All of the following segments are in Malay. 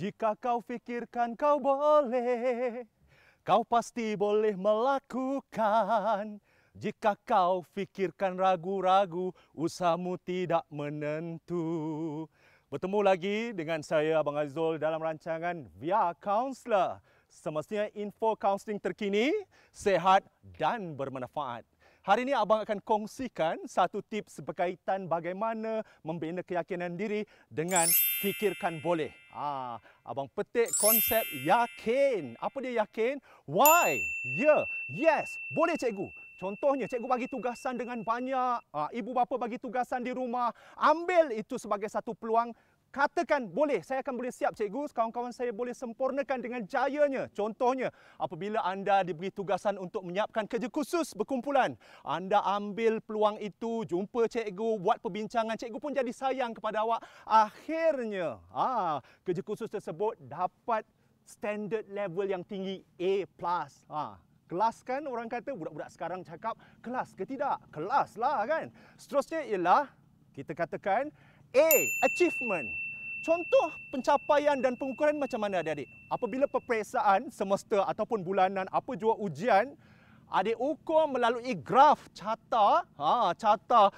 Jika kau fikirkan kau boleh, kau pasti boleh melakukan. Jika kau fikirkan ragu-ragu, usahamu tidak menentu. Bertemu lagi dengan saya Abang Azul dalam rancangan Via Counselor. Semestinya info counseling terkini, sehat dan bermanfaat. Hari ini abang akan kongsikan satu tips berkaitan bagaimana membina keyakinan diri dengan fikirkan boleh. Ah, abang petik konsep yakin. Apa dia yakin? Why? Yeah, yes, boleh cikgu. Contohnya, cikgu bagi tugasan dengan banyak, ha, ibu bapa bagi tugasan di rumah, ambil itu sebagai satu peluang katakan boleh saya akan boleh siap cikgu kawan-kawan saya boleh sempurnakan dengan jayanya contohnya apabila anda diberi tugasan untuk menyiapkan kerja khusus berkumpulan anda ambil peluang itu jumpa cikgu buat perbincangan cikgu pun jadi sayang kepada awak akhirnya ah kerja khusus tersebut dapat standard level yang tinggi A+ ah ha, kelas kan orang kata budak-budak sekarang cakap kelas ke tidak kelas lah kan seterusnya ialah kita katakan A. Achievement. Contoh pencapaian dan pengukuran macam mana adik-adik? Apabila peperiksaan semester ataupun bulanan apa jua ujian, adik ukur melalui graf carta, ha, carta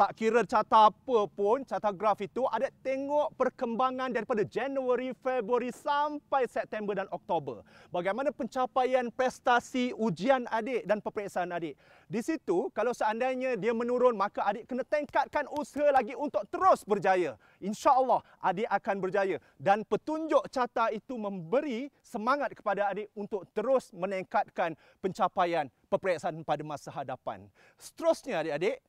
tak kira carta apa pun, carta graf itu, ada tengok perkembangan daripada Januari, Februari sampai September dan Oktober. Bagaimana pencapaian prestasi ujian adik dan peperiksaan adik. Di situ, kalau seandainya dia menurun, maka adik kena tingkatkan usaha lagi untuk terus berjaya. Insya Allah, adik akan berjaya. Dan petunjuk carta itu memberi semangat kepada adik untuk terus meningkatkan pencapaian peperiksaan pada masa hadapan. Seterusnya, adik-adik,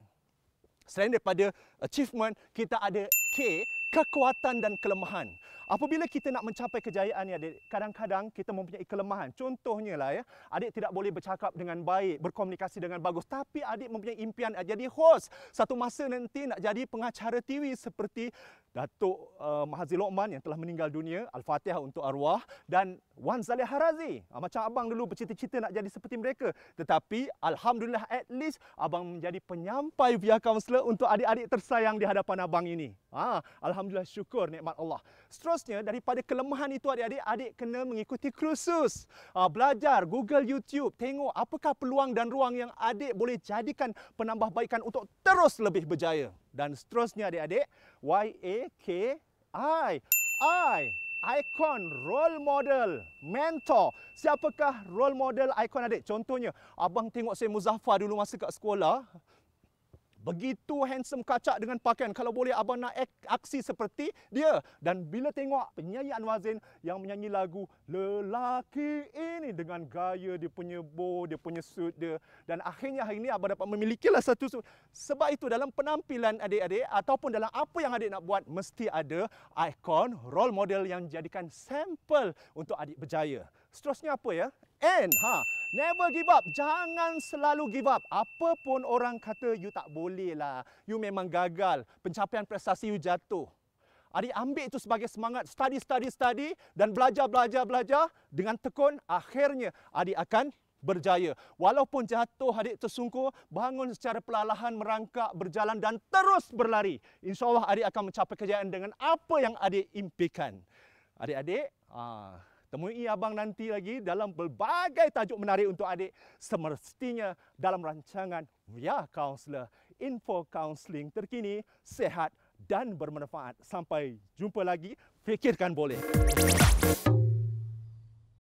Selain daripada achievement, kita ada K, kekuatan dan kelemahan. Apabila kita nak mencapai kejayaan ni adik, kadang-kadang kita mempunyai kelemahan. Contohnya lah ya, adik tidak boleh bercakap dengan baik, berkomunikasi dengan bagus. Tapi adik mempunyai impian nak jadi host. Satu masa nanti nak jadi pengacara TV seperti Datuk uh, eh, Mahazi Lokman yang telah meninggal dunia. Al-Fatihah untuk arwah. Dan Wan Zaleh Harazi. Ah, macam abang dulu bercita-cita nak jadi seperti mereka. Tetapi Alhamdulillah at least abang menjadi penyampai via kaunselor untuk adik-adik tersayang di hadapan abang ini. Ha, Alhamdulillah syukur nikmat Allah. Seterusnya seterusnya daripada kelemahan itu adik-adik adik kena mengikuti kursus uh, belajar Google YouTube tengok apakah peluang dan ruang yang adik boleh jadikan penambahbaikan untuk terus lebih berjaya dan seterusnya adik-adik Y A K I I Icon, role model, mentor. Siapakah role model ikon adik? Contohnya, abang tengok saya Muzaffar dulu masa kat sekolah. Begitu handsome kacak dengan pakaian. Kalau boleh abang nak aksi seperti dia. Dan bila tengok penyanyi Anwar Zain yang menyanyi lagu Lelaki ini dengan gaya dia punya bow, dia punya suit dia. Dan akhirnya hari ini abang dapat memilikilah satu suit. Sebab itu dalam penampilan adik-adik ataupun dalam apa yang adik nak buat mesti ada ikon role model yang jadikan sampel untuk adik berjaya. Seterusnya apa ya? And ha, never give up. Jangan selalu give up. Apa pun orang kata, you tak boleh lah. You memang gagal. Pencapaian prestasi you jatuh. Hari ambil itu sebagai semangat. Study, study, study. Dan belajar, belajar, belajar. Dengan tekun, akhirnya adik akan berjaya. Walaupun jatuh adik tersungkur, bangun secara perlahan merangkak, berjalan dan terus berlari. InsyaAllah adik akan mencapai kejayaan dengan apa yang adik impikan. Adik-adik, aa, ah, temui abang nanti lagi dalam berbagai tajuk menarik untuk adik semestinya dalam rancangan Via Counselor Info Counseling terkini sehat dan bermanfaat sampai jumpa lagi fikirkan boleh.